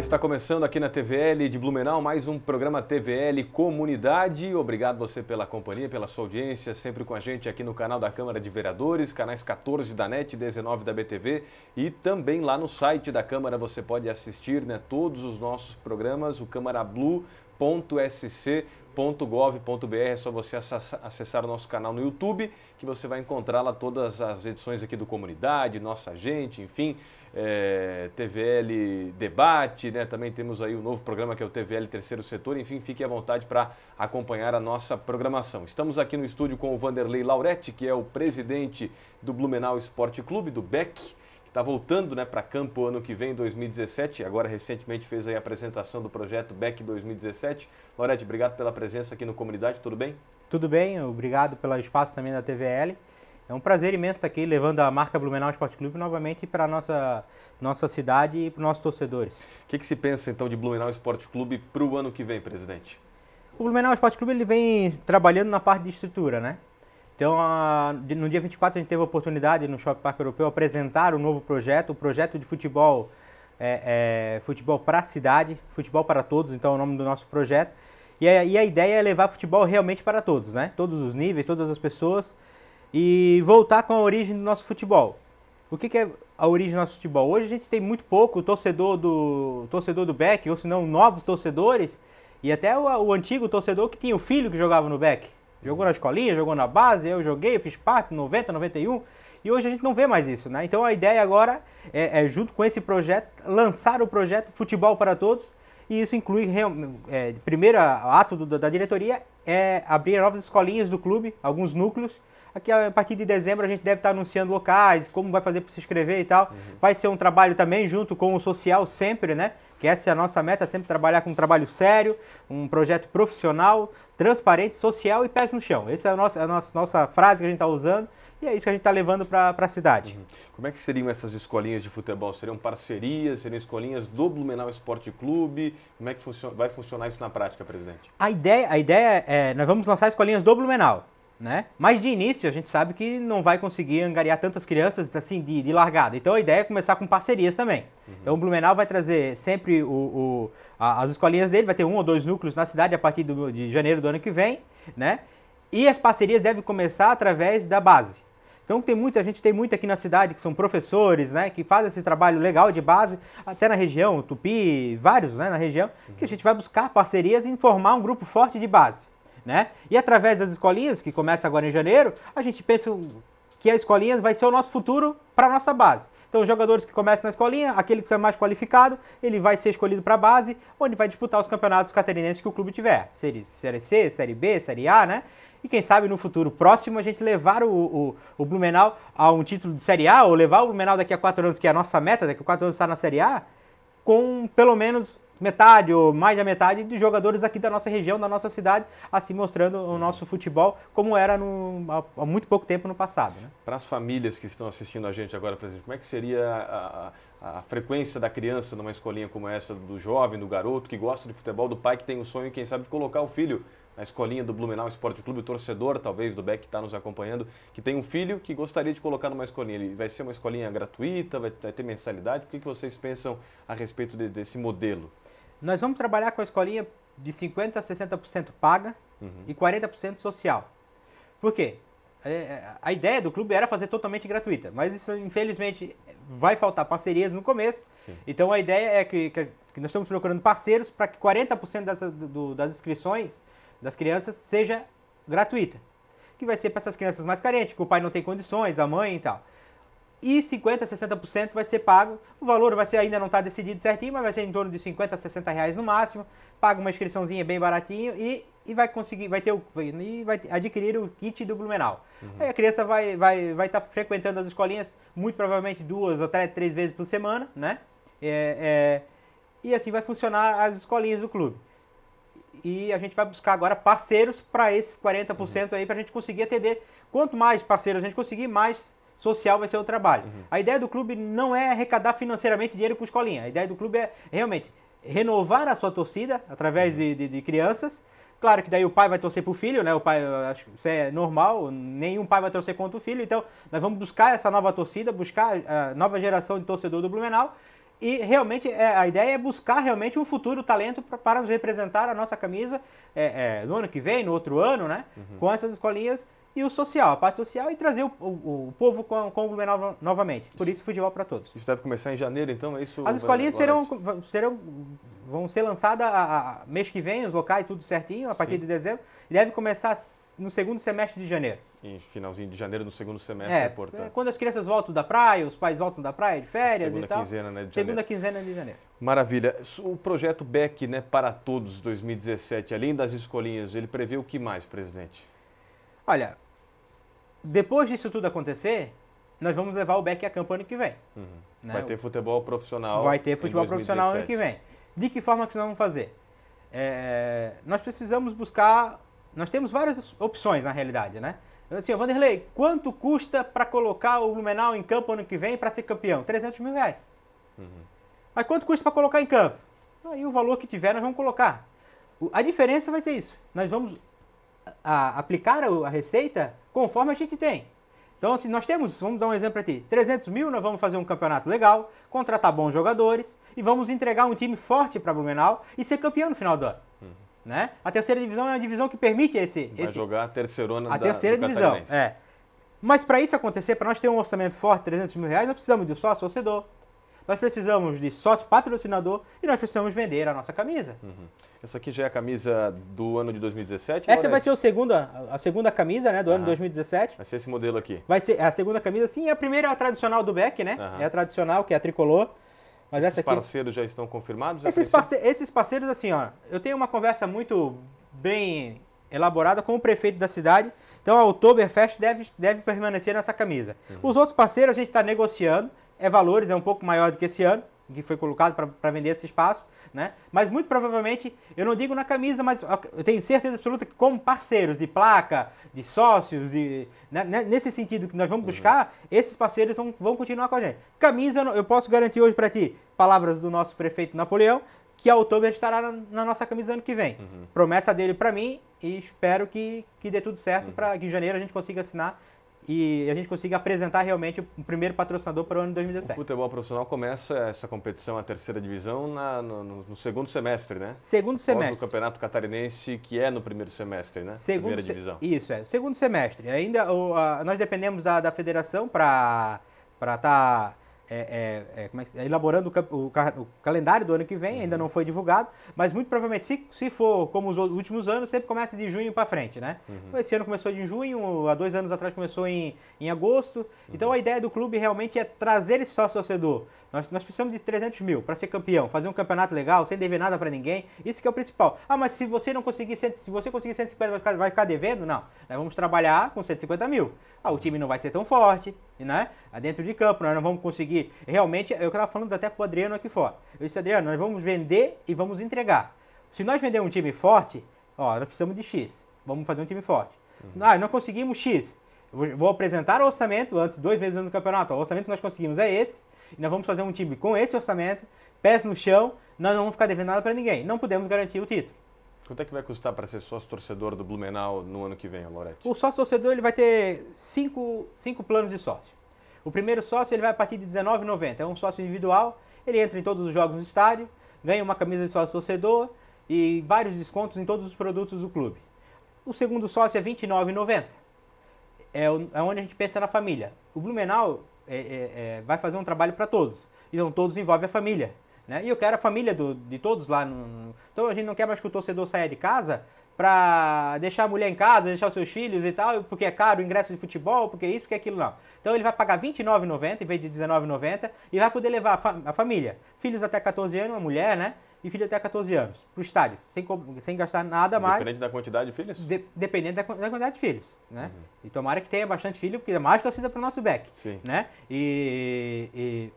Está começando aqui na TVL de Blumenau mais um programa TVL Comunidade. Obrigado você pela companhia, pela sua audiência, sempre com a gente aqui no canal da Câmara de Vereadores, canais 14 da NET, 19 da BTV e também lá no site da Câmara você pode assistir né, todos os nossos programas, o câmarablue.sc É só você acessar o nosso canal no YouTube, que você vai encontrar lá todas as edições aqui do Comunidade, Nossa Gente, enfim, é, TVL Debate, né? Também temos aí o um novo programa que é o TVL Terceiro Setor. Enfim, fique à vontade para acompanhar a nossa programação. Estamos aqui no estúdio com o Vanderlei Lauretti, que é o presidente do Blumenau Esporte Clube, do BEC que está voltando né, para campo ano que vem, 2017. Agora, recentemente, fez a apresentação do projeto BEC 2017. Lauretti, obrigado pela presença aqui no Comunidade, tudo bem? Tudo bem, obrigado pelo espaço também da TVL. É um prazer imenso estar aqui levando a marca Blumenau Esporte Clube novamente para a nossa, nossa cidade e para os nossos torcedores. O que, que se pensa então de Blumenau Esporte Clube para o ano que vem, presidente? O Blumenau Esporte Clube ele vem trabalhando na parte de estrutura, né? Então, no dia 24, a gente teve a oportunidade no Shopping Parque Europeu apresentar o um novo projeto, o projeto de futebol, é, é, futebol para a cidade, futebol para todos, então é o nome do nosso projeto. E a, e a ideia é levar futebol realmente para todos, né? Todos os níveis, todas as pessoas e voltar com a origem do nosso futebol. O que, que é a origem do nosso futebol? Hoje a gente tem muito pouco torcedor do torcedor do Beck, ou se não, novos torcedores, e até o, o, antigo torcedor que tinha o filho que jogava no Beck. Jogou na escolinha, jogou na base, eu joguei, fiz parte, 90, 91, e hoje a gente não vê mais isso, né? Então a ideia agora é, é junto com esse projeto, lançar o projeto Futebol para Todos, e isso inclui, é, primeiro ato do, da diretoria, é abrir novas escolinhas do clube, alguns núcleos, Aqui a partir de dezembro a gente deve estar anunciando locais, como vai fazer para se inscrever e tal. Uhum. Vai ser um trabalho também junto com o social sempre, né? Que essa é a nossa meta, sempre trabalhar com um trabalho sério, um projeto profissional, transparente, social e pés no chão. Essa é a nossa, a nossa, nossa frase que a gente está usando. E é isso que a gente está levando para a cidade. Uhum. Como é que seriam essas escolinhas de futebol? Seriam parcerias? Seriam escolinhas do Blumenau Esporte Clube? Como é que vai funcionar isso na prática, presidente? A ideia, a ideia é, nós vamos lançar escolinhas do Blumenau né? Mas de início a gente sabe que não vai conseguir angariar tantas crianças assim de, de largada. Então a ideia é começar com parcerias também. Uhum. Então o Blumenau vai trazer sempre o, o a, as escolinhas dele, vai ter um ou dois núcleos na cidade a partir do, de janeiro do ano que vem, né? E as parcerias devem começar através da base. Então tem muita gente, tem muito aqui na cidade que são professores, né, que fazem esse trabalho legal de base, até na região, Tupi, vários, né, na região, uhum. que a uhum. gente vai buscar parcerias e formar um grupo forte de base né? E através das escolinhas, que começa agora em janeiro, a gente pensa que a escolinha vai ser o nosso futuro para a nossa base. Então, os jogadores que começam na escolinha, aquele que é mais qualificado, ele vai ser escolhido para a base, onde vai disputar os campeonatos catarinenses que o clube tiver. Série, série C, Série B, Série A, né? E quem sabe no futuro próximo a gente levar o, o, o Blumenau a um título de Série A, ou levar o Blumenau daqui a quatro anos, que é a nossa meta, daqui a quatro anos estar tá na Série A, com pelo menos metade ou mais da metade de jogadores aqui da nossa região, da nossa cidade, assim mostrando o nosso futebol como era no, há, muito pouco tempo no passado. Né? Para as famílias que estão assistindo a gente agora, por exemplo, como é que seria a, a, a, frequência da criança numa escolinha como essa, do jovem, do garoto que gosta de futebol, do pai que tem o sonho, quem sabe, de colocar o filho na escolinha do Blumenau Esporte Clube, torcedor talvez do Beck que está nos acompanhando, que tem um filho que gostaria de colocar numa escolinha. Ele vai ser uma escolinha gratuita, vai ter mensalidade? O que vocês pensam a respeito de, desse modelo? Nós vamos trabalhar com a escolinha de 50% a 60% paga uhum. e 40% social. Por quê? É, é, a ideia do clube era fazer totalmente gratuita, mas isso infelizmente vai faltar parcerias no começo. Sim. Então a ideia é que, que, nós estamos procurando parceiros para que 40% das, do, das inscrições das crianças seja gratuita, que vai ser para essas crianças mais carentes, que o pai não tem condições, a mãe e tal. E 50%, 60% vai ser pago. O valor vai ser ainda não está decidido certinho, mas vai ser em torno de 50 a 60 reais no máximo. Paga uma inscriçãozinha bem baratinho e, e vai conseguir, vai ter o, e vai adquirir o kit do Blumenau. Uhum. Aí a criança vai vai vai estar tá frequentando as escolinhas muito provavelmente duas ou até três vezes por semana, né? É, é, e assim vai funcionar as escolinhas do clube e a gente vai buscar agora parceiros para esses 40% uhum. aí, para a gente conseguir atender. Quanto mais parceiros a gente conseguir, mais social vai ser o trabalho. Uhum. A ideia do clube não é arrecadar financeiramente dinheiro para escolinha. A ideia do clube é realmente renovar a sua torcida através uhum. de, de, de, crianças. Claro que daí o pai vai torcer para o filho, né? O pai, acho que isso é normal, nenhum pai vai torcer contra o filho. Então, nós vamos buscar essa nova torcida, buscar a nova geração de torcedor do Blumenau e realmente é, a ideia é buscar realmente um futuro talento pra, para nos representar a nossa camisa é, é, no ano que vem, no outro ano, né? Uhum. Com essas escolinhas e o social, a parte social e trazer o, o, o povo com, com o Blumenau novamente. Por isso, futebol para todos. Isso deve começar em janeiro, então? É isso? As escolinhas serão, serão, vão ser lançadas a, a mês que vem, os locais, tudo certinho, a partir Sim. de dezembro. Deve começar no segundo semestre de janeiro em finalzinho de janeiro no segundo semestre, é, é portanto. É, quando as crianças voltam da praia, os pais voltam da praia de férias segunda e tal. Quinzena, né, de segunda janeiro. quinzena de janeiro. Maravilha. O projeto BEC, né, para todos 2017, além das escolinhas, ele prevê o que mais, presidente? Olha, depois disso tudo acontecer, nós vamos levar o BEC a campo ano que vem. Uhum. Né? Vai ter futebol profissional. Vai ter futebol profissional ano que vem. De que forma que nós vamos fazer? É, nós precisamos buscar. Nós temos várias opções na realidade, né? Assim, Vanderlei, quanto custa para colocar o Blumenau em campo ano que vem para ser campeão? 300 mil reais. Uhum. Mas quanto custa para colocar em campo? Aí o valor que tiver nós vamos colocar. A diferença vai ser isso. Nós vamos a, aplicar a, receita conforme a gente tem. Então, se assim, nós temos, vamos dar um exemplo aqui, 300 mil, nós vamos fazer um campeonato legal, contratar bons jogadores e vamos entregar um time forte para Blumenau e ser campeão no final do ano. Né? A terceira divisão é uma divisão que permite esse. Vai esse, jogar a terceirona a da, terceira divisão. É. Mas para isso acontecer, para nós ter um orçamento forte, 300 mil reais, nós precisamos de sócio torcedor, nós precisamos de sócio patrocinador e nós precisamos vender a nossa camisa. Uhum. Essa aqui já é a camisa do ano de 2017? Essa vai ser o segunda, a segunda camisa né, do uhum. ano de 2017. Vai ser esse modelo aqui. Vai ser a segunda camisa, sim. É a primeira é a tradicional do Beck, né? Uhum. É a tradicional, que é a tricolor. Mas esses essa aqui, parceiros já estão confirmados? Esses, parce esses parceiros, assim, ó, eu tenho uma conversa muito bem elaborada com o prefeito da cidade. Então a Oktoberfest deve, deve permanecer nessa camisa. Uhum. Os outros parceiros a gente está negociando, é valores, é um pouco maior do que esse ano que foi colocado para vender esse espaço, né? Mas muito provavelmente, eu não digo na camisa, mas eu tenho certeza absoluta que como parceiros de placa, de sócios, de, né? né nesse sentido que nós vamos uhum. buscar, uhum. esses parceiros vão, vão continuar com a gente. Camisa, eu posso garantir hoje para ti, palavras do nosso prefeito Napoleão, que a Outubro estará na, na, nossa camisa ano que vem. Uhum. Promessa dele para mim e espero que, que dê tudo certo uhum. para que em janeiro a gente consiga assinar e a gente consiga apresentar realmente o primeiro patrocinador para o ano de 2017. O futebol profissional começa essa competição, a terceira divisão, na, no, no, segundo semestre, né? Segundo semestre. Após o Campeonato Catarinense, que é no primeiro semestre, né? Segundo primeira se... divisão. Isso, é. Segundo semestre. Ainda o, a, nós dependemos da, da federação para estar... Tá é, é, é, é elaborando o, o, o, calendário do ano que vem, uhum. ainda não foi divulgado, mas muito provavelmente, se, se for como os últimos anos, sempre começa de junho para frente, né? Uhum. Esse ano começou em junho, há dois anos atrás começou em, em agosto. Uhum. Então a ideia do clube realmente é trazer esse sócio torcedor. Nós, nós precisamos de 300 mil para ser campeão, fazer um campeonato legal, sem dever nada para ninguém. Isso que é o principal. Ah, mas se você não conseguir, se você conseguir 150, vai ficar, vai ficar devendo? Não. Nós vamos trabalhar com 150 mil. Ah, o time não vai ser tão forte, né? É dentro de campo, nós não vamos conseguir. Realmente, é eu estava falando até para o Adriano aqui fora. Eu disse, Adriano, nós vamos vender e vamos entregar. Se nós vender um time forte, ó, nós precisamos de X. Vamos fazer um time forte. Uhum. Ah, não conseguimos X. Vou, apresentar o orçamento antes, dois meses antes do campeonato. o orçamento que nós conseguimos é esse. E nós vamos fazer um time com esse orçamento, pés no chão, nós não vamos ficar devendo nada para ninguém. Não podemos garantir o título. Quanto é que vai custar para ser sócio torcedor do Blumenau no ano que vem, Loretti? O sócio torcedor ele vai ter cinco, cinco planos de sócio. O primeiro sócio ele vai a partir de R$19,90. É um sócio individual, ele entra em todos os jogos do estádio, ganha uma camisa de sócio torcedor e vários descontos em todos os produtos do clube. O segundo sócio é R$29,90. É, é onde a gente pensa na família. O Blumenau é, é, é vai fazer um trabalho para todos. Então todos envolvem a família. Né? E eu quero a família do, de todos lá. No, no... então a gente não quer mais que o torcedor saia de casa para deixar a mulher em casa, deixar os seus filhos e tal, porque é caro o ingresso de futebol, porque isso, porque aquilo não. Então ele vai pagar R$29,90 em vez de R$19,90 e vai poder levar a, fa a, família, filhos até 14 anos, uma mulher, né? E filho até 14 anos, para o estádio, sem, sem gastar nada mais. Dependente da quantidade de filhos? De dependente da, da, quantidade de filhos, né? Uhum. E tomara que tenha bastante filho, porque é mais torcida para o nosso back, Sim. né? E, e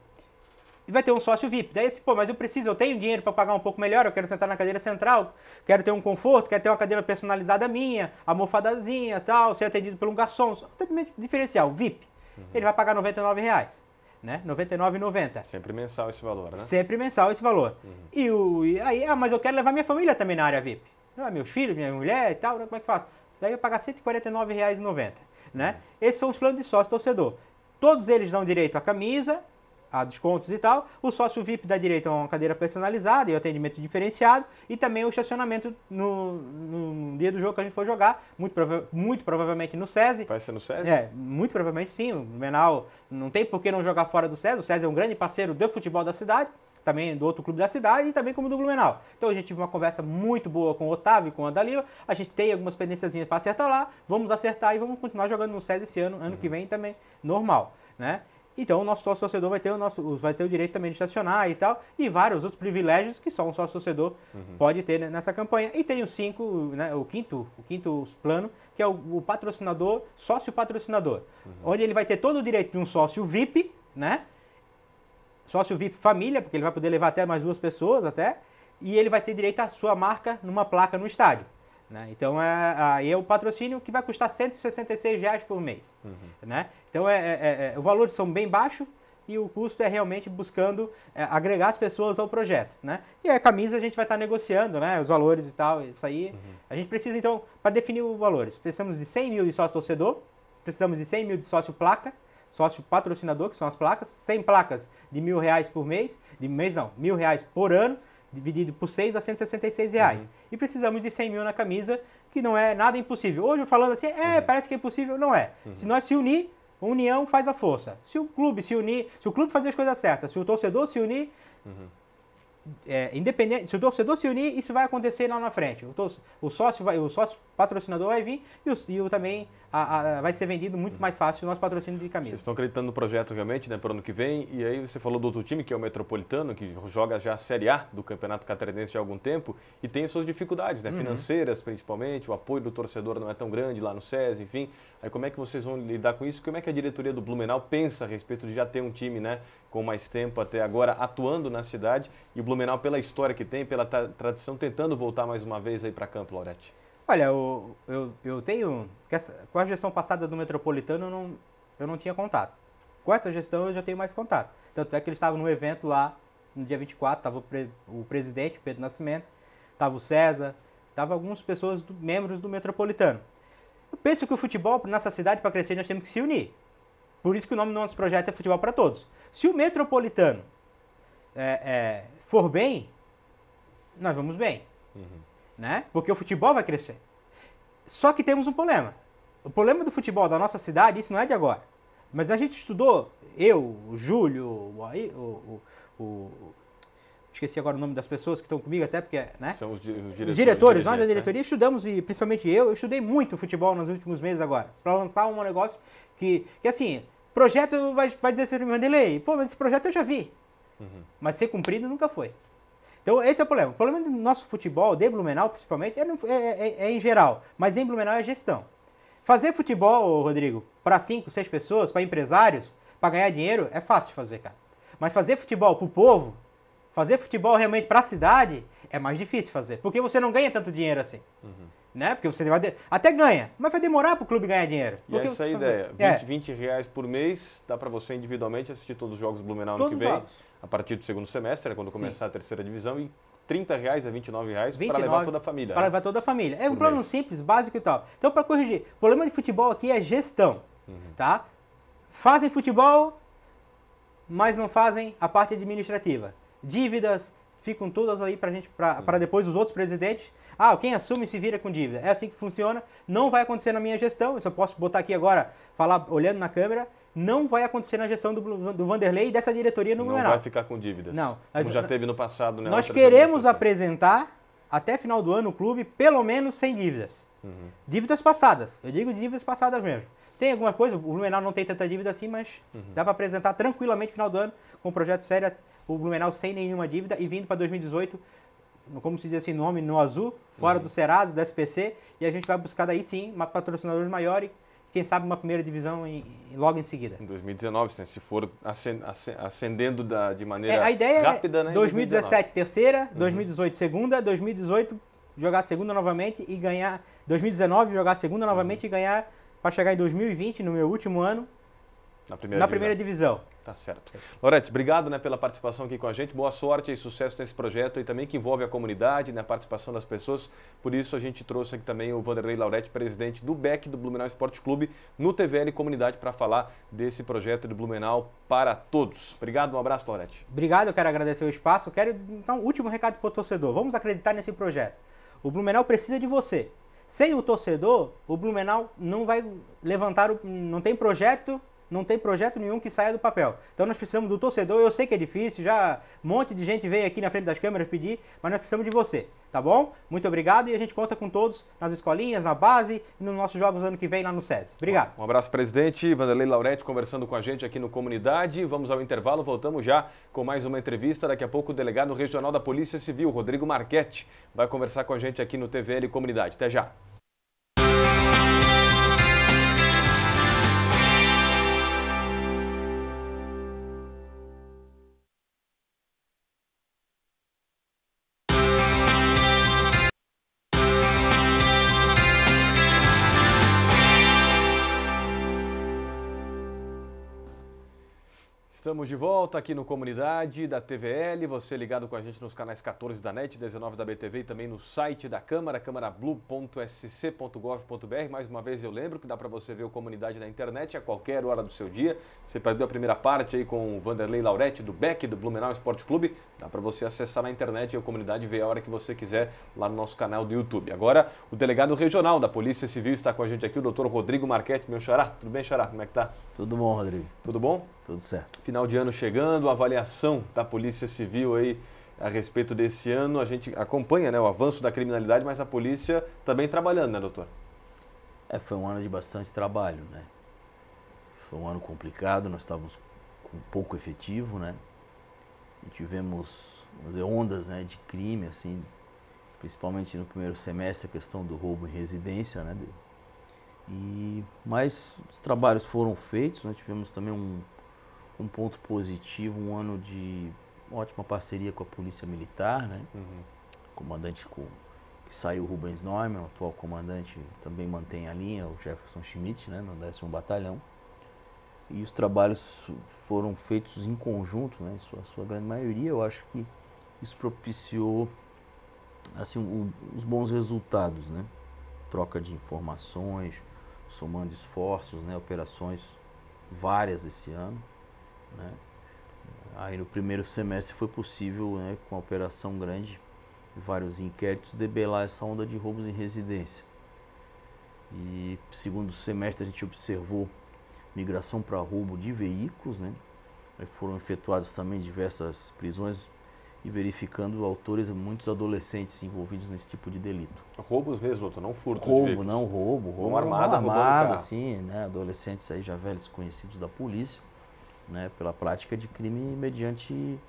e vai ter um sócio VIP. Daí você, assim, pô, mas eu preciso, eu tenho dinheiro para pagar um pouco melhor, eu quero sentar na cadeira central, quero ter um conforto, quero ter uma cadeira personalizada minha, almofadazinha, tal, ser atendido por um garçom, totalmente diferencial, VIP. Uhum. Ele vai pagar R$ reais né? 99,90. Sempre mensal esse valor, né? Sempre mensal esse valor. Uhum. E, o, e aí, ah, mas eu quero levar minha família também na área VIP. Ah, meus filhos, minha mulher e tal, né? como é que faço? Daí vai pagar R$ 149,90, né? Uhum. Esses são os planos de sócio torcedor. Todos eles dão direito à camisa, a descontos e tal. O sócio VIP dá direito a é uma cadeira personalizada e atendimento diferenciado. E também o estacionamento no, no dia do jogo que a gente for jogar. Muito, prova muito provavelmente no SESI. Vai ser no SESI? É, muito provavelmente sim. O Menal não tem por que não jogar fora do SESI. O SESI é um grande parceiro do futebol da cidade também do outro clube da cidade e também como do Blumenau. Então a gente teve uma conversa muito boa com o Otávio e com a Dalila. A gente tem algumas pendências para acertar lá, vamos acertar e vamos continuar jogando no SESI esse ano, ano que vem também, normal, né? Então o nosso sócio torcedor vai ter o nosso, vai ter o direito também de estacionar e tal, e vários outros privilégios que só um sócio torcedor uhum. pode ter nessa campanha. E tem o cinco, né, o quinto, o quinto plano, que é o, o patrocinador, sócio patrocinador, uhum. onde ele vai ter todo o direito de um sócio VIP, né? Sócio VIP família, porque ele vai poder levar até mais duas pessoas até, e ele vai ter direito à sua marca numa placa no estádio. Né? Então, é, aí é o patrocínio que vai custar 166 reais por mês. Uhum. Né? Então, é, é, é, é os valores são bem baixos e o custo é realmente buscando é, agregar as pessoas ao projeto. Né? E a camisa a gente vai estar tá negociando, né? os valores e tal, isso aí. Uhum. A gente precisa, então, para definir os valores, precisamos de 100 mil de sócio torcedor, precisamos de 100 mil de sócio placa, sócio patrocinador, que são as placas, 100 placas de mil reais por mês, de mês não, mil reais por ano, dividido por 6 a 166 reais. Uhum. E precisamos de 100 mil na camisa, que não é nada impossível. Hoje, falando assim, é, uhum. parece que é impossível, não é. Uhum. Se nós se unir, a união faz a força. Se o clube se unir, se o clube fazer as coisas certas, se o torcedor se unir, uhum é, independente, se o torcedor se unir, isso vai acontecer lá na frente. O, o sócio vai, o sócio patrocinador vai vir e, o, e o também a, a, vai ser vendido muito hum. mais fácil o nosso patrocínio de camisa. Vocês estão acreditando no projeto realmente, né, para o ano que vem? E aí você falou do outro time que é o Metropolitano, que joga já a Série A do Campeonato Catarinense há algum tempo e tem suas dificuldades, né, uhum. financeiras uhum. principalmente. O apoio do torcedor não é tão grande lá no SES, enfim. Aí como é que vocês vão lidar com isso? Como é que a diretoria do Blumenau pensa a respeito de já ter um time, né, com mais tempo até agora atuando na cidade e o Blumenau pela história que tem, pela tra tradição, tentando voltar mais uma vez aí para campo, Laurete? Olha, eu, eu, eu tenho. com a gestão passada do Metropolitano, eu não, eu não tinha contato. Com essa gestão, eu já tenho mais contato. Tanto é que eles estavam no evento lá, no dia 24, estava o, pre, o presidente, Pedro Nascimento, estava o César, estavam algumas pessoas, do, membros do Metropolitano. Eu penso que o futebol, nessa cidade, para crescer, nós temos que se unir. Por isso que o nome do nosso projeto é Futebol para Todos. Se o Metropolitano é, é, for bem, nós vamos bem. Uhum. Né? Porque o futebol vai crescer. Só que temos um problema. O problema do futebol da nossa cidade, isso não é de agora. Mas a gente estudou, eu, o Júlio, o, o, o, o esqueci agora o nome das pessoas que estão comigo, até porque, né? São os, di os diretores, os nós da é. diretoria é? estudamos, e principalmente eu, eu estudei muito futebol nos últimos meses agora, para lançar um negócio que, que assim, projeto vai, vai dizer para o Mandelei, pô, mas esse projeto eu já vi. Uhum. Mas ser cumprido nunca foi. Então, esse é o problema. O problema do nosso futebol, de Blumenau principalmente, é, é, é, é em geral, mas em Blumenau é gestão. Fazer futebol, Rodrigo, para cinco, seis pessoas, para empresários, para ganhar dinheiro, é fácil fazer, cara. Mas fazer futebol para o povo, fazer futebol realmente para a cidade, é mais difícil fazer. Porque você não ganha tanto dinheiro assim. Uhum. Né? Porque você vai. De... Até ganha, mas vai demorar para o clube ganhar dinheiro. E porque... essa é a ideia. 20, é. 20 reais por mês dá para você individualmente assistir todos os jogos do Blumenau todos no que vem. Jogos a partir do segundo semestre, né, quando Sim. começar a terceira divisão, e R$ reais a 29 reais para levar toda a família. Para né? levar toda a família. É um plano mês. simples, básico e tal. Então, para corrigir, o problema de futebol aqui é gestão, uhum. tá? Fazem futebol, mas não fazem a parte administrativa. Dívidas, ficam todas aí para gente para uhum. depois os outros presidentes. Ah, quem assume se vira com dívida. É assim que funciona. Não vai acontecer na minha gestão. Isso só posso botar aqui agora, falar olhando na câmera não vai acontecer na gestão do, do Vanderlei e dessa diretoria no Blumenau. Não vai ficar com dívidas. Não. Como já teve no passado, né? Nós queremos apresentar, até final do ano, o clube pelo menos sem dívidas. Uhum. Dívidas passadas. Eu digo dívidas passadas mesmo. Tem alguma coisa, o Blumenau não tem tanta dívida assim, mas uhum. dá para apresentar tranquilamente final do ano, com um projeto sério, o Blumenau sem nenhuma dívida e vindo para 2018 como se diz assim, nome no azul, fora uhum. do Serasa, do SPC, e a gente vai buscar daí sim patrocinadores maiores, quem sabe uma primeira divisão em, logo em seguida. Em 2019, né? se for ascendendo da, de maneira é, a ideia é rápida, é né? 2017 terceira, 2018 uhum. segunda, 2018 jogar segunda novamente e ganhar, 2019 jogar segunda novamente uhum. e ganhar para chegar em 2020 no meu último ano na primeira, na divisão. primeira divisão. Tá certo. Lorete, obrigado né, pela participação aqui com a gente. Boa sorte e sucesso nesse projeto e também que envolve a comunidade, né, a participação das pessoas. Por isso a gente trouxe aqui também o Vanderlei Lauretti, presidente do BEC do Blumenau Esporte Clube, no TVL Comunidade, para falar desse projeto de Blumenau para todos. Obrigado, um abraço, Laurete. Obrigado, eu quero agradecer o espaço. Quero, então, último recado para o torcedor. Vamos acreditar nesse projeto. O Blumenau precisa de você. Sem o torcedor, o Blumenau não vai levantar, o, não tem projeto não tem projeto nenhum que saia do papel. Então nós precisamos do torcedor, eu sei que é difícil, já um monte de gente veio aqui na frente das câmeras pedir, mas nós precisamos de você, tá bom? Muito obrigado e a gente conta com todos nas escolinhas, na base e nos nossos jogos ano que vem lá no SESI. Obrigado. Um abraço, presidente. Vanderlei Lauretti conversando com a gente aqui no Comunidade. Vamos ao intervalo, voltamos já com mais uma entrevista. Daqui a pouco o delegado regional da Polícia Civil, Rodrigo Marchetti, vai conversar com a gente aqui no TVL Comunidade. Até já. Estamos de volta aqui no Comunidade da TVL, você ligado com a gente nos canais 14 da NET, 19 da BTV e também no site da Câmara, câmarablu.sc.gov.br. Mais uma vez eu lembro que dá para você ver o Comunidade na internet a qualquer hora do seu dia. Você perdeu a primeira parte aí com o Vanderlei Lauretti do Beck do Blumenau Esporte Clube, dá para você acessar na internet e o Comunidade ver a hora que você quiser lá no nosso canal do YouTube. Agora, o delegado regional da Polícia Civil está com a gente aqui, o doutor Rodrigo Marquete, meu xará. Tudo bem, xará? Como é que tá? Tudo bom, Rodrigo. Tudo bom? Tudo certo. Final de ano chegando, avaliação da Polícia Civil aí a respeito desse ano. A gente acompanha né, o avanço da criminalidade, mas a polícia também trabalhando, né, doutor? É, foi um ano de bastante trabalho, né? Foi um ano complicado, nós estávamos com pouco efetivo, né? E tivemos dizer, ondas né, de crime, assim, principalmente no primeiro semestre, a questão do roubo em residência, né? E, mas os trabalhos foram feitos, nós tivemos também um, um ponto positivo, um ano de ótima parceria com a Polícia Militar, né? Uhum. Comandante com, que saiu Rubens Neumann, o atual comandante também mantém a linha, o Jefferson Schmidt, né, no 10 Batalhão. E os trabalhos foram feitos em conjunto, né, em sua, sua grande maioria. Eu acho que isso propiciou assim, os bons resultados, né? Troca de informações, somando esforços, né? operações várias esse ano. Né? Aí no primeiro semestre foi possível, né, com a operação grande, vários inquéritos, debelar essa onda de roubos em residência. E segundo semestre a gente observou migração para roubo de veículos, né? Aí foram efetuadas também diversas prisões e verificando autores, muitos adolescentes envolvidos nesse tipo de delito. Roubos mesmo, doutor, não furto Roubo, não roubo. Roubo uma armada, uma armada, sim, né? Adolescentes aí já velhos conhecidos da polícia né, pela prática de crime mediante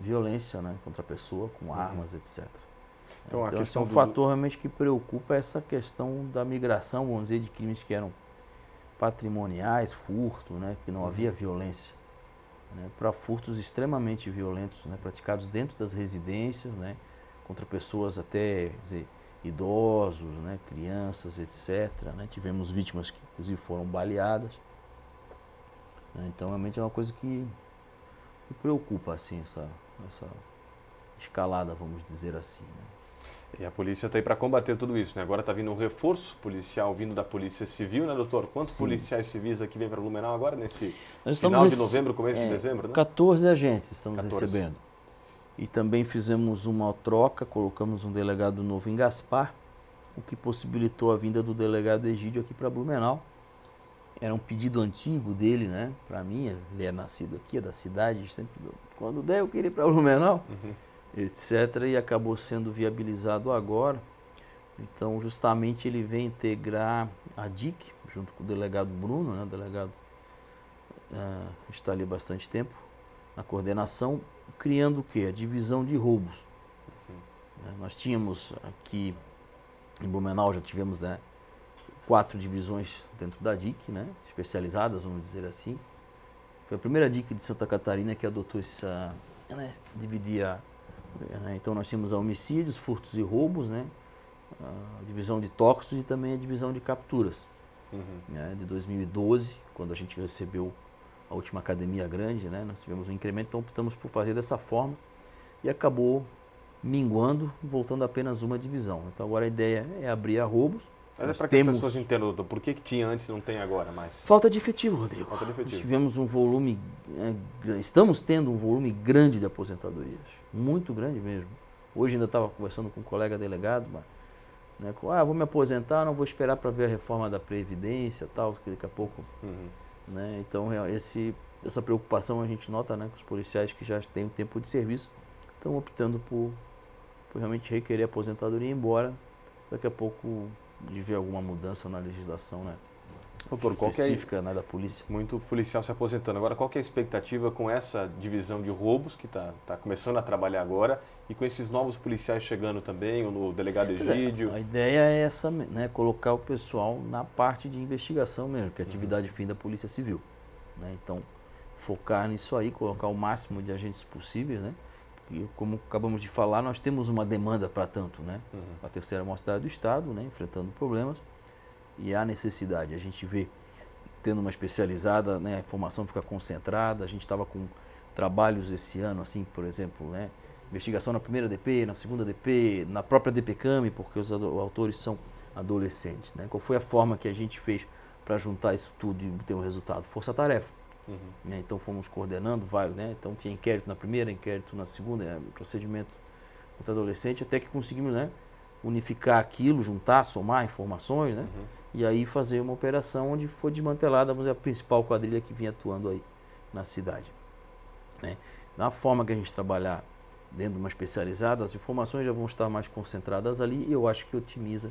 violência né, contra a pessoa, com uhum. armas, uhum. etc. Então, então é um do... fator realmente que preocupa essa questão da migração, vamos dizer, de crimes que eram patrimoniais, furto, né, que não uhum. havia violência, né, para furtos extremamente violentos, né, praticados dentro das residências, né, contra pessoas até dizer, idosos, né, crianças, etc. Né. Tivemos vítimas que, inclusive, foram baleadas. Né? Então realmente é uma coisa que, que preocupa assim essa, essa escalada, vamos dizer assim. Né? E a polícia está aí para combater tudo isso, né? Agora está vindo um reforço policial vindo da Polícia Civil, né, doutor? Quantos Sim. policiais civis aqui vem para Blumenau agora nesse final de novembro, começo é, de dezembro, né? 14 agentes estamos 14. recebendo. E também fizemos uma troca, colocamos um delegado novo em Gaspar, o que possibilitou a vinda do delegado Egídio aqui para Blumenau era um pedido antigo dele, né? Para mim, ele é nascido aqui, é da cidade, sempre quando der eu queria ir para Blumenau, uhum. etc. E acabou sendo viabilizado agora. Então, justamente ele vem integrar a DIC, junto com o delegado Bruno, né? O delegado uh, está ali bastante tempo na coordenação, criando o quê? A divisão de roubos. Uhum. Né? Nós tínhamos aqui em Blumenau, já tivemos, né? quatro divisões dentro da DIC, né? especializadas, vamos dizer assim. Foi a primeira DIC de Santa Catarina que adotou essa. Né? dividia. Né? Então nós tínhamos homicídios, furtos e roubos, né? a ah, divisão de tóxicos e também a divisão de capturas. Uhum. Né? De 2012, quando a gente recebeu a última academia grande, né? nós tivemos um incremento, então optamos por fazer dessa forma e acabou minguando, voltando apenas uma divisão. Então agora a ideia é abrir a roubos mas é para que temos... as pessoas entendam, doutor, por que, que tinha antes e não tem agora mais? Falta de efetivo, Rodrigo. Falta de efetivo. Nós tivemos um volume, né, estamos tendo um volume grande de aposentadorias, muito grande mesmo. Hoje ainda estava conversando com um colega delegado, mas, né, ah, vou me aposentar, não vou esperar para ver a reforma da Previdência tal, que daqui a pouco... Uhum. Né, então, esse, essa preocupação a gente nota né, com os policiais que já têm o um tempo de serviço, estão optando por, por realmente requerer aposentadoria, embora daqui a pouco de ver alguma mudança na legislação, né? Doutor, qual é específica é, né, da polícia. Muito policial se aposentando. Agora, qual é a expectativa com essa divisão de roubos que está tá começando a trabalhar agora e com esses novos policiais chegando também, o delegado é, Egídio? É, a ideia é essa, né, colocar o pessoal na parte de investigação mesmo, que é uhum. atividade uhum. fim da Polícia Civil. Né? Então, focar nisso aí, colocar o máximo de agentes possíveis, né? como acabamos de falar, nós temos uma demanda para tanto, né? Uhum. A terceira maior cidade do estado, né? Enfrentando problemas e há necessidade. A gente vê tendo uma especializada, né? A informação fica concentrada. A gente estava com trabalhos esse ano, assim, por exemplo, né? Investigação na primeira DP, na segunda DP, na própria Cami porque os autores são adolescentes, né? Qual foi a forma que a gente fez para juntar isso tudo e ter um resultado? Força-tarefa. Uhum. então fomos coordenando vários, né? Então tinha inquérito na primeira, inquérito na segunda, procedimento contra adolescente, até que conseguimos, né? Unificar aquilo, juntar, somar informações, né? Uhum. E aí fazer uma operação onde foi desmantelada dizer, a principal quadrilha que vinha atuando aí na cidade. Né? Na forma que a gente trabalhar dentro de uma especializada, as informações já vão estar mais concentradas ali e eu acho que otimiza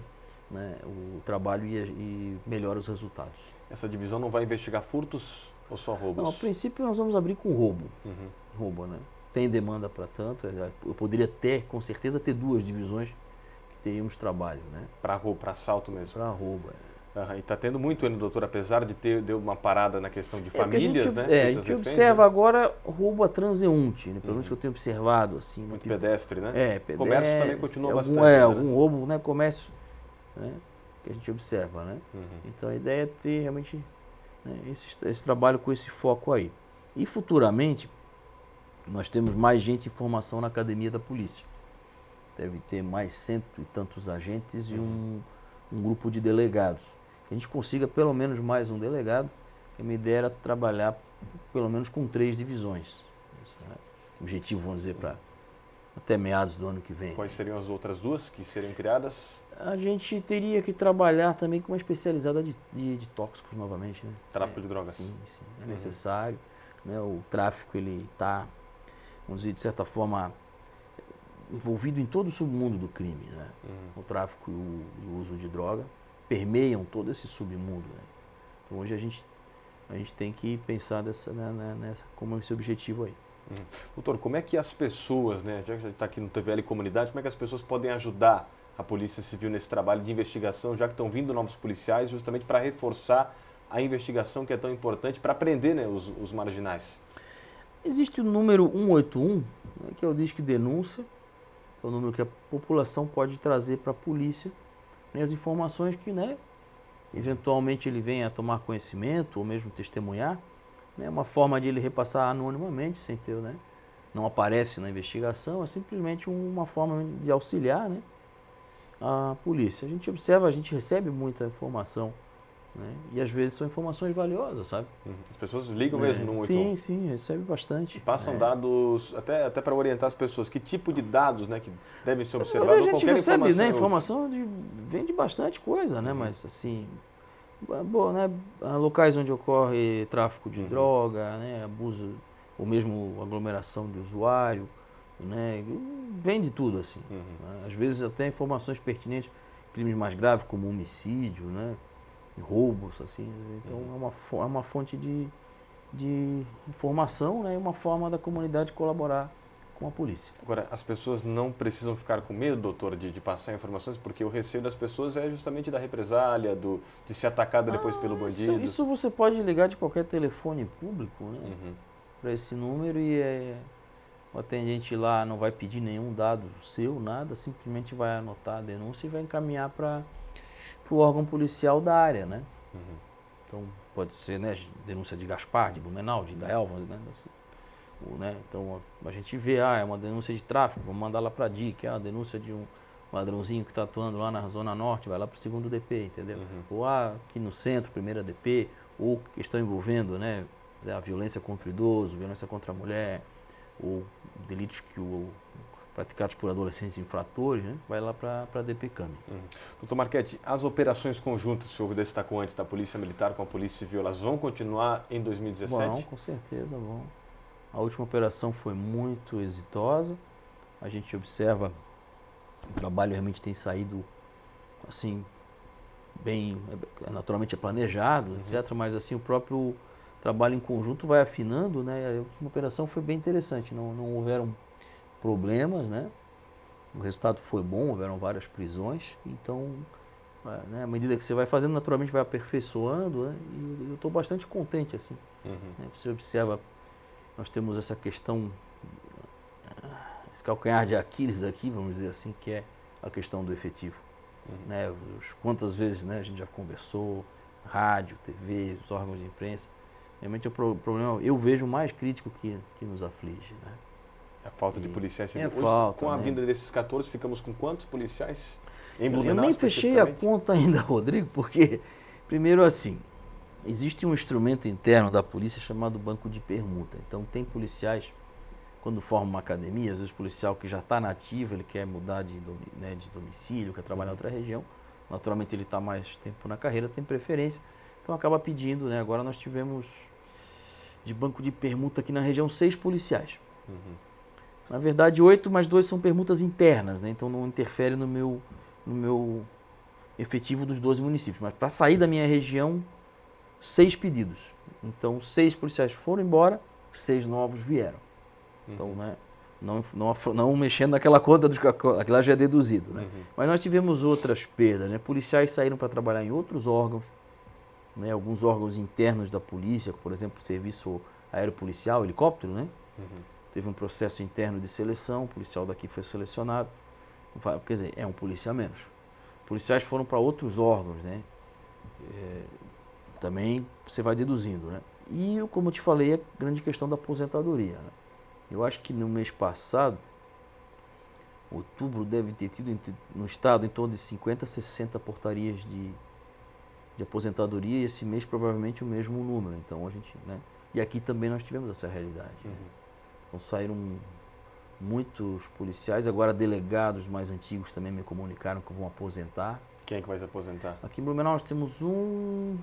né, o trabalho e, e melhora os resultados. Essa divisão não vai investigar furtos ou só roubos? Não, a princípio nós vamos abrir com roubo. Uhum. Roubo, né? Tem demanda para tanto. É, eu poderia ter, com certeza, ter duas divisões que teríamos trabalho, né? Para roubo, para assalto mesmo. Para roubo, é. Uhum. E está tendo muito, né, doutor, apesar de ter deu uma parada na questão de é, famílias, gente, né? É, a gente observa né? agora roubo a transeunte, né? pelo uhum. menos que eu tenho observado. assim. Né? Muito tipo, pedestre, né? É, pedestre. Comércio também continua algum, bastante. É, né? algum roubo, né? Comércio, né? Que a gente observa, né? Uhum. Então a ideia é ter realmente né, esse, esse trabalho com esse foco aí. E futuramente, nós temos mais gente em formação na academia da polícia. Deve ter mais cento e tantos agentes e um, um grupo de delegados. Que a gente consiga pelo menos mais um delegado, que me dera trabalhar pelo menos com três divisões. Né? Objetivo, vamos dizer, para até meados do ano que vem. Quais seriam as outras duas que seriam criadas? A gente teria que trabalhar também com uma especializada de, de, de tóxicos novamente, né? Tráfico é, de drogas. Sim, sim. É uhum. necessário. Né? O tráfico, ele está, vamos dizer, de certa forma, envolvido em todo o submundo do crime, né? Uhum. O tráfico e o, e o, uso de droga permeiam todo esse submundo, né? Então hoje a gente, a gente tem que pensar dessa, né, né nessa, como esse objetivo aí. Uhum. Doutor, como é que as pessoas, né, já que a gente está aqui no TVL Comunidade, como é que as pessoas podem ajudar a Polícia Civil nesse trabalho de investigação, já que estão vindo novos policiais, justamente para reforçar a investigação que é tão importante para prender né, os, os, marginais? Existe o número 181, né, que é o disco denúncia, é o número que a população pode trazer para a polícia né, as informações que, né, eventualmente ele venha a tomar conhecimento ou mesmo testemunhar. Né, é né, uma forma de ele repassar anonimamente, sem ter, né, não aparece na investigação, é simplesmente uma forma de auxiliar, né, a polícia. A gente observa, a gente recebe muita informação. Né? E às vezes são informações valiosas, sabe? Uhum. As pessoas ligam é, mesmo no 81. Sim, sim, recebe bastante. E passam é. dados, até, até para orientar as pessoas, que tipo de dados né, que devem ser é, observados. A gente recebe né, informação, né, informação de, vem de bastante coisa, né? Uhum. Mas assim, ah, bom, né, locais onde ocorre tráfico de uhum. droga, né, abuso ou mesmo aglomeração de usuário, né? Vem de tudo, assim. Uhum. Né? Às vezes até informações pertinentes, crimes mais graves, como homicídio, né? Roubos, assim. Né? Então uhum. é, uma, é uma fonte de, de informação né? e uma forma da comunidade colaborar com a polícia. Agora, as pessoas não precisam ficar com medo, doutor, de, de passar informações, porque o receio das pessoas é justamente da represália, do, de ser atacada depois ah, pelo bandido. Isso, isso, você pode ligar de qualquer telefone público, né? Uhum. Para esse número e é o atendente lá não vai pedir nenhum dado seu, nada, simplesmente vai anotar a denúncia e vai encaminhar para o órgão policial da área, né? Uhum. Então, pode ser né, denúncia de Gaspar, de Blumenau, de Daelva, né? ou, né? Então, a gente vê, ah, é uma denúncia de tráfico, vamos mandar lá para a DIC, é uma a denúncia de um ladrãozinho que está atuando lá na Zona Norte, vai lá para o segundo DP, entendeu? Uhum. Ou ah, aqui no centro, primeira DP, ou estão envolvendo, né, é a violência contra o idoso, violência contra a mulher, ou delitos que o praticados por adolescentes infratores, né, vai lá para a DPCAM. Hum. Doutor Marquete, as operações conjuntas o senhor destacou antes da Polícia Militar com a Polícia Civil, elas vão continuar em 2017? Vão, com certeza vão. A última operação foi muito exitosa. A gente observa o trabalho realmente tem saído assim bem, é, naturalmente é planejado, uhum. etc. Mas assim o próprio trabalho em conjunto vai afinando, né? A operação foi bem interessante, não, não houveram problemas, né? O resultado foi bom, houveram várias prisões, então é, né, à medida que você vai fazendo, naturalmente vai aperfeiçoando, né, e eu estou bastante contente assim. Uhum. Né, você observa, nós temos essa questão, esse calcanhar de Aquiles aqui, vamos dizer assim, que é a questão do efetivo. Uhum. Né, quantas vezes né, a gente já conversou, rádio, TV, os órgãos de imprensa, Realmente é o problema, eu vejo mais crítico que, que nos aflige. Né? A falta e, de policiais. É falta, com a né? vinda desses 14, ficamos com quantos policiais em Eu, eu nem fechei a conta ainda, Rodrigo, porque, primeiro assim, existe um instrumento interno da polícia chamado banco de permuta. Então tem policiais, quando formam uma academia, às vezes o policial que já está nativo, ele quer mudar de, né, de domicílio, quer trabalhar em uhum. outra região, naturalmente ele está mais tempo na carreira, tem preferência. Então acaba pedindo, né? Agora nós tivemos de banco de permuta aqui na região seis policiais. Uhum. Na verdade, oito, mas dois são permutas internas, né? Então não interfere no meu, no meu efetivo dos 12 municípios. Mas para sair da minha região, seis pedidos. Então, seis policiais foram embora, seis novos vieram. Então, uhum. Então, né? Não, não, não, mexendo naquela conta, dos, aquilo já é deduzido. Né? Uhum. Mas nós tivemos outras perdas. Né? Policiais saíram para trabalhar em outros órgãos, né, alguns órgãos internos da polícia, por exemplo, o serviço aeropolicial, helicóptero, né? Uhum. Teve um processo interno de seleção, o policial daqui foi selecionado. Quer dizer, é um policial menos. Policiais foram para outros órgãos, né? É, também você vai deduzindo, né? E, como eu te falei, a é grande questão da aposentadoria. Né? Eu acho que no mês passado, outubro deve ter tido no estado em torno de 50 60 portarias de de aposentadoria e esse mês provavelmente é o mesmo número. Então a gente, né? E aqui também nós tivemos essa realidade. Né? Uhum. Né? Então saíram muitos policiais, agora delegados mais antigos também me comunicaram que vão aposentar. Quem é que vai se aposentar? Aqui em Blumenau nós temos um,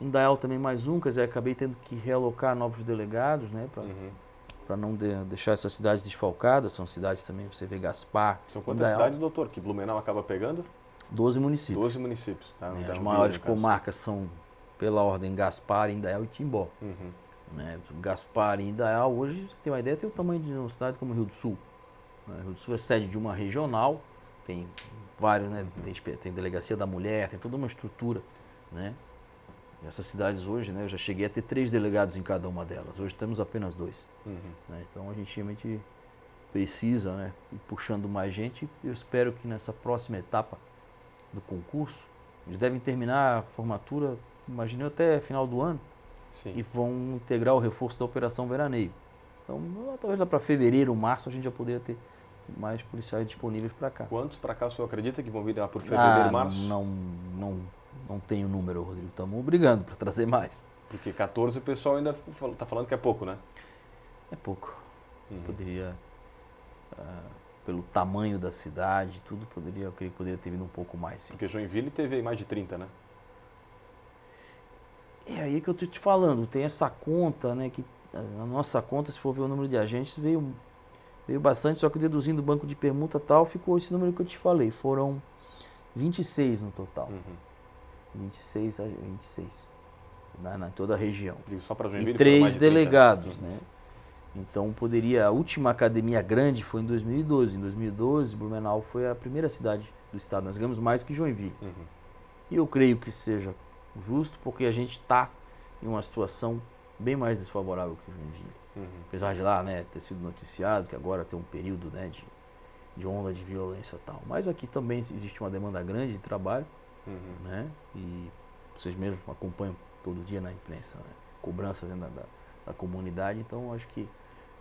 em Dael também mais um, quer dizer, acabei tendo que realocar novos delegados, né, para uhum. não de, deixar essas cidades desfalcadas, são cidades também, você vê Gaspar. São quantas cidades, doutor, que Blumenau acaba pegando? 12 municípios. 12 municípios, tá? Né? As maiores comarcas são, pela ordem, Gaspar, Indaial e Timbó. Uhum. Né? Gaspar e Indaial, hoje, você tem uma ideia, tem o tamanho de uma cidade como Rio do Sul. O né? Rio do Sul é sede de uma regional, tem vários, né? Uhum. Tem, tem, delegacia da mulher, tem toda uma estrutura, né? E essas cidades hoje, né? Eu já cheguei a ter três delegados em cada uma delas. Hoje temos apenas dois. Uhum. Né? Então a gente realmente precisa, né? puxando mais gente, eu espero que nessa próxima etapa do concurso, eles devem terminar a formatura, imagino até final do ano, Sim. e vão integrar o reforço da Operação Veraneio. Então, talvez lá para fevereiro, março, a gente já poderia ter mais policiais disponíveis para cá. Quantos para cá o senhor acredita que vão vir por ah, fevereiro, ah, março? Não, não, não tenho número, Rodrigo. Estamos brigando para trazer mais. Porque 14 o pessoal ainda está falando que é pouco, né? É pouco. Uhum. Poderia. Uh, pelo tamanho da cidade, tudo poderia, eu creio que poderia ter vindo um pouco mais. Sim. Porque Joinville teve mais de 30, né? É aí que eu estou te falando, tem essa conta, né, que a nossa conta, se for ver o número de agentes, veio, veio bastante, só que deduzindo o banco de permuta tal, ficou esse número que eu te falei, foram 26 no total. Uhum. 26, 26, na, na toda a região. E, só Joinville e três de né? delegados, 30, né? Então poderia, a última academia grande foi em 2012. Em 2012, Blumenau foi a primeira cidade do estado. Nós ganhamos mais que Joinville. Uhum. E eu creio que seja justo, porque a gente está em uma situação bem mais desfavorável que Joinville. Uhum. Apesar de lá né, ter sido noticiado que agora tem um período né, de, de onda de violência e tal. Mas aqui também existe uma demanda grande de trabalho. Uhum. Né? E vocês mesmos acompanham todo dia na imprensa, né? cobrança vendo né, da, da comunidade. Então acho que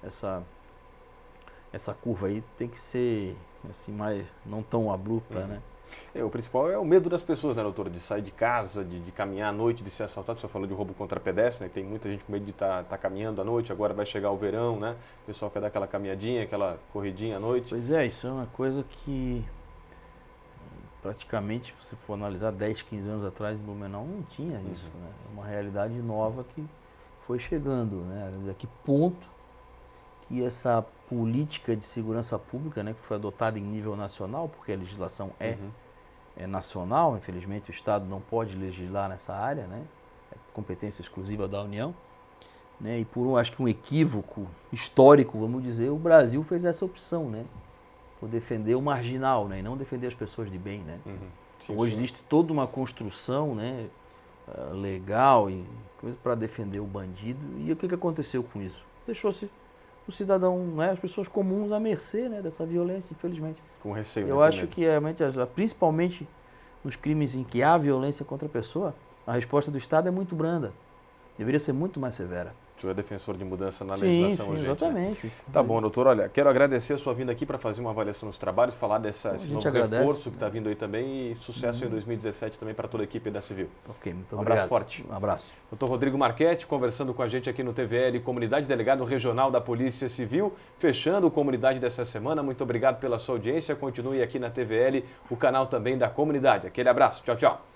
essa essa curva aí tem que ser assim mais não tão abrupta, uhum. né? É, o principal é o medo das pessoas, né, doutora? De sair de casa, de, de caminhar à noite, de ser assaltado. Você falou de roubo contra pedestre, né? Tem muita gente com medo de estar tá, tá caminhando à noite, agora vai chegar o verão, né? O pessoal quer dar aquela caminhadinha, aquela corridinha à noite. Pois é, isso é uma coisa que praticamente, se for analisar 10, 15 anos atrás, em Blumenau não tinha isso, uhum. né? É uma realidade nova que foi chegando, né? A que ponto que essa política de segurança pública, né, que foi adotada em nível nacional, porque a legislação é, uhum. é nacional, infelizmente o Estado não pode legislar nessa área, né, é competência exclusiva da União, né, e por um, acho que um equívoco histórico, vamos dizer, o Brasil fez essa opção, né, por defender o marginal, né, e não defender as pessoas de bem, né. Uhum. Sim, então, Hoje sim. existe toda uma construção, né, ah, legal e coisa para defender o bandido. E o que, que aconteceu com isso? Deixou-se o cidadão, né, as pessoas comuns à mercê né, dessa violência, infelizmente. Com receio. Né, Eu né, acho que eh, realmente, principalmente nos crimes em que há violência contra a pessoa, a resposta do Estado é muito branda. Deveria ser muito mais severa. O senhor é defensor de mudança na legislação. Sim, sim né? exatamente. Né? Tá bom, doutor. Olha, quero agradecer a sua vinda aqui para fazer uma avaliação dos trabalhos, falar desse novo agradece, reforço que está vindo aí também e sucesso em 2017 também para toda a equipe da Civil. Ok, muito um obrigado. Um abraço forte. Um abraço. Doutor Rodrigo Marchetti conversando com a gente aqui no TVL, Comunidade Delegado Regional da Polícia Civil, fechando a comunidade dessa semana. Muito obrigado pela sua audiência. Continue aqui na TVL, o canal também da comunidade. Aquele abraço. Tchau, tchau.